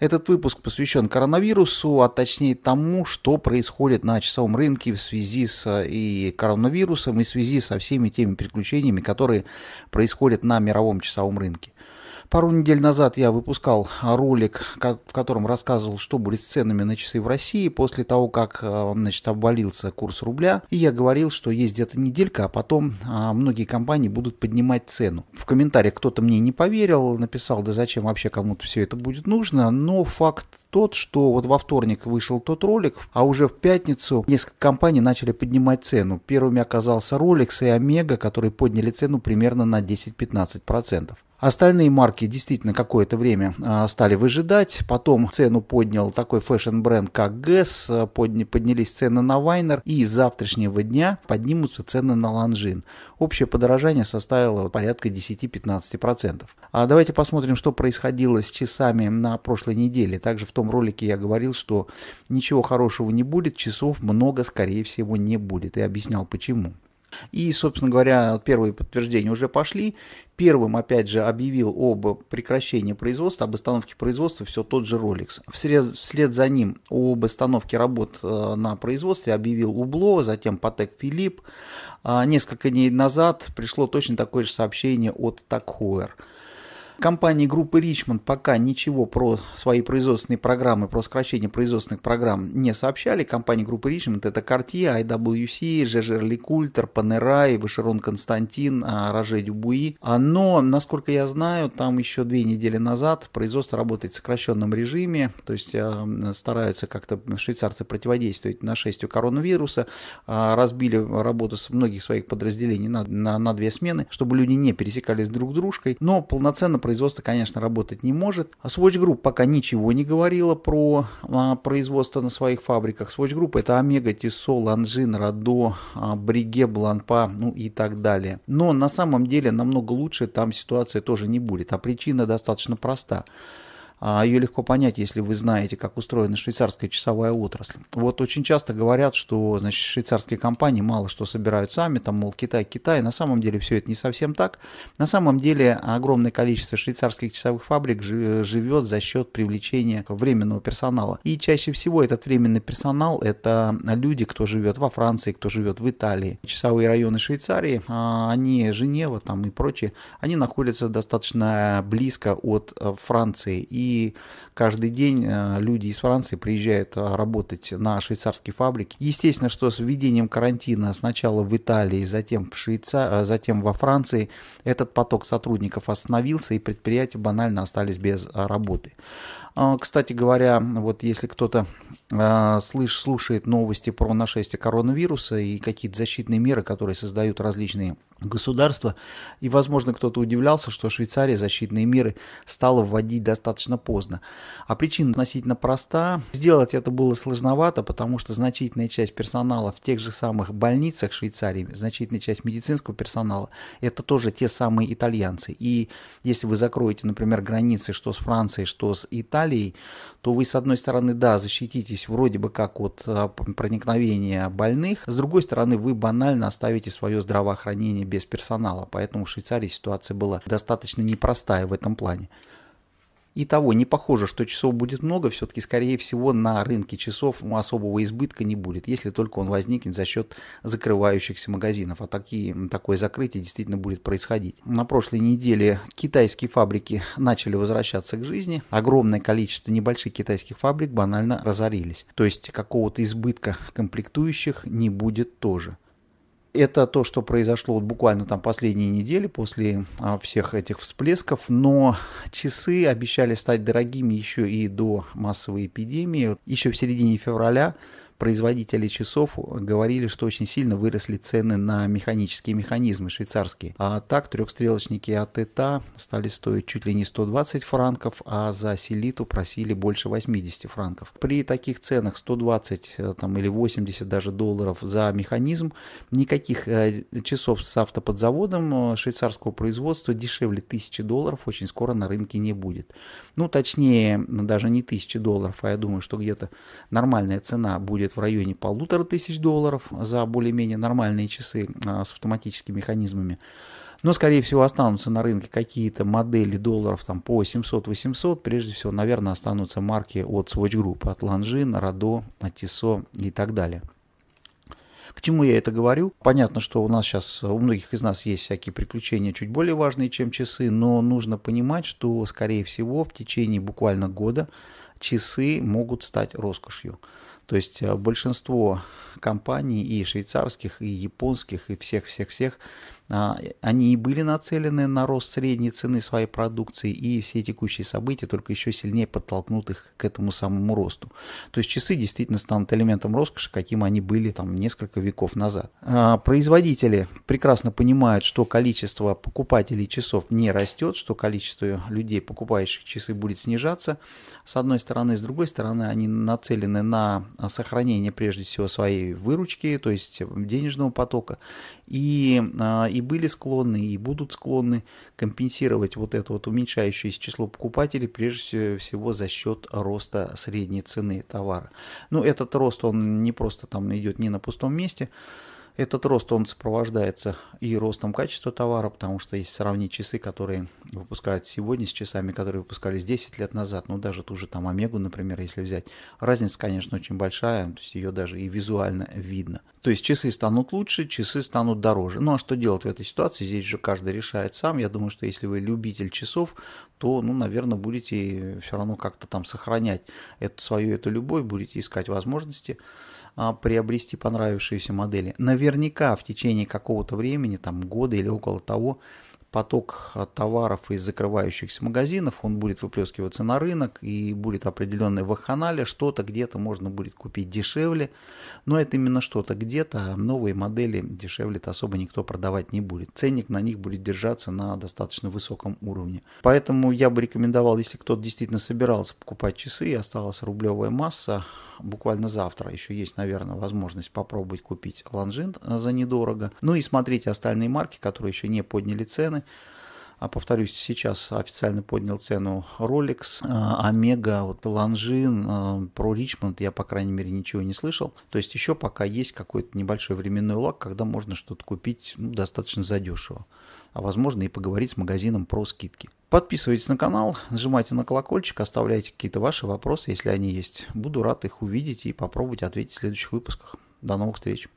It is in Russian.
Этот выпуск посвящен коронавирусу, а точнее тому, что происходит на часовом рынке в связи с э, и коронавирусом, и в связи со всеми теми приключениями, которые происходят на мировом часовом рынке. Пару недель назад я выпускал ролик, в котором рассказывал, что будет с ценами на часы в России после того, как э, значит, обвалился курс рубля. И я говорил, что есть где-то неделька, а потом а, многие компании будут поднимать цену. В комментариях кто-то мне не поверил, написал, да зачем вообще кому-то все это будет нужно. Но факт тот, что вот во вторник вышел тот ролик, а уже в пятницу несколько компаний начали поднимать цену. Первыми оказался Rolex и Omega, которые подняли цену примерно на 10-15%. Остальные марки действительно какое-то время а, стали выжидать. Потом цену поднял такой фэшн-бренд, как Guess, Поднялись цены на Вайнер. И с завтрашнего дня поднимутся цены на Ланжин. Общее подорожание составило порядка 10-15%. А давайте посмотрим, что происходило с часами на прошлой неделе. Также в том ролике я говорил, что ничего хорошего не будет, часов много, скорее всего, не будет. И объяснял почему. И, собственно говоря, первые подтверждения уже пошли. Первым, опять же, объявил об прекращении производства, об остановке производства все тот же Rolex. Вслед, вслед за ним об остановке работ э, на производстве объявил Убло, затем Патек Филипп. Несколько дней назад пришло точно такое же сообщение от Такхуэр. Компании группы Ричмонд пока ничего про свои производственные программы, про сокращение производственных программ не сообщали. Компании группы Ричмонд: это Cartier, IWC, Жежерли Культер, Панерай, Вашерон Константин, а, Роже Дюбуи. А, но, насколько я знаю, там еще две недели назад производство работает в сокращенном режиме, то есть а, стараются как-то швейцарцы противодействовать нашествию коронавируса, разбили работу с многих своих подразделений на, на, на две смены, чтобы люди не пересекались друг с дружкой, но полноценно производство, конечно, работать не может. А Swatch Group пока ничего не говорила про а, производство на своих фабриках. Swatch Group это Омега, Тисо, Ланжин, Радо, а, Бриге, Бланпа, ну и так далее. Но на самом деле намного лучше там ситуация тоже не будет. А причина достаточно проста. А Ее легко понять, если вы знаете, как устроена швейцарская часовая отрасль. Вот очень часто говорят, что значит, швейцарские компании мало что собирают сами, там, мол, Китай, Китай. На самом деле все это не совсем так. На самом деле огромное количество швейцарских часовых фабрик живет за счет привлечения временного персонала. И чаще всего этот временный персонал – это люди, кто живет во Франции, кто живет в Италии. Часовые районы Швейцарии, а, они, Женева там и прочие, они находятся достаточно близко от э, Франции. И каждый день э, люди из Франции приезжают э, работать на швейцарские фабрики. Естественно, что с введением карантина сначала в Италии, затем, в Швейца... Э, затем во Франции этот поток сотрудников остановился, и предприятия банально остались без работы. А, кстати говоря, вот если кто-то а, слыш, слушает новости про нашествие коронавируса и какие-то защитные меры, которые создают различные государства, и, возможно, кто-то удивлялся, что Швейцария защитные меры стала вводить достаточно поздно. А причина относительно проста. Сделать это было сложновато, потому что значительная часть персонала в тех же самых больницах Швейцарии, значительная часть медицинского персонала, это тоже те самые итальянцы. И если вы закроете, например, границы, что с Францией, что с Италией, аномалий, то вы, с одной стороны, да, защититесь вроде бы как от а, проникновения больных, с другой стороны, вы банально оставите свое здравоохранение без персонала. Поэтому в Швейцарии ситуация была достаточно непростая в этом плане. И того, не похоже, что часов будет много, все-таки, скорее всего, на рынке часов особого избытка не будет, если только он возникнет за счет закрывающихся магазинов. А такие, такое закрытие действительно будет происходить. На прошлой неделе китайские фабрики начали возвращаться к жизни. Огромное количество небольших китайских фабрик банально разорились. То есть какого-то избытка комплектующих не будет тоже это то, что произошло вот буквально там последние недели после а, всех этих всплесков, но часы обещали стать дорогими еще и до массовой эпидемии. Еще в середине февраля производители часов говорили, что очень сильно выросли цены на механические механизмы швейцарские. А так трехстрелочники от ETA стали стоить чуть ли не 120 франков, а за селиту просили больше 80 франков. При таких ценах 120 э, там, или 80 даже долларов за механизм никаких э, часов с автоподзаводом э, швейцарского производства дешевле 1000 долларов очень скоро на рынке не будет. Ну, точнее, даже не 1000 долларов, а я думаю, что где-то нормальная цена будет стоит в районе полутора тысяч долларов за более-менее нормальные часы а, с автоматическими механизмами. Но, скорее всего, останутся на рынке какие-то модели долларов там, по 700-800. Прежде всего, наверное, останутся марки от Swatch Group, от Longines, Rado, Tissot и так далее. К чему я это говорю? Понятно, что у нас сейчас, у многих из нас есть всякие приключения чуть более важные, чем часы, но нужно понимать, что, скорее всего, в течение буквально года часы могут стать роскошью. То есть э, большинство компаний и швейцарских, и японских, и всех-всех-всех а, они и были нацелены на рост средней цены своей продукции, и все текущие события только еще сильнее подтолкнут их к этому самому росту. То есть часы действительно станут элементом роскоши, каким они были там несколько веков назад. А, производители прекрасно понимают, что количество покупателей часов не растет, что количество людей, покупающих часы, будет снижаться. С одной стороны, с другой стороны, они нацелены на сохранение прежде всего своей выручки, то есть денежного потока, и, а, и были склонны, и будут склонны компенсировать вот это вот уменьшающееся число покупателей прежде всего за счет роста средней цены товара. Но ну, этот рост, он не просто там идет не на пустом месте, этот рост, он сопровождается и ростом качества товара, потому что если сравнить часы, которые выпускают сегодня с часами, которые выпускались 10 лет назад, ну даже ту же там Омегу, например, если взять, разница, конечно, очень большая, то есть ее даже и визуально видно. То есть часы станут лучше, часы станут дороже. Ну а что делать в этой ситуации? Здесь же каждый решает сам. Я думаю, что если вы любитель часов, то, ну, наверное, будете все равно как-то там сохранять эту, свою эту любовь, будете искать возможности. А, приобрести понравившиеся модели. Наверняка в течение какого-то времени, там года или около того, поток а, товаров из закрывающихся магазинов, он будет выплескиваться на рынок и будет определенный вакханалия, что-то где-то можно будет купить дешевле, но это именно что-то где-то, а новые модели дешевле-то особо никто продавать не будет. Ценник на них будет держаться на достаточно высоком уровне. Поэтому я бы рекомендовал, если кто-то действительно собирался покупать часы и осталась рублевая масса, буквально завтра, еще есть, наверное, наверное, возможность попробовать купить Лонжин э, за недорого. Ну и смотрите остальные марки, которые еще не подняли цены а повторюсь, сейчас официально поднял цену Rolex, а, Omega, вот Ланжин, а, про Richmond я, по крайней мере, ничего не слышал. То есть еще пока есть какой-то небольшой временной лак, когда можно что-то купить ну, достаточно задешево. А возможно и поговорить с магазином про скидки. Подписывайтесь на канал, нажимайте на колокольчик, оставляйте какие-то ваши вопросы, если они есть. Буду рад их увидеть и попробовать ответить в следующих выпусках. До новых встреч!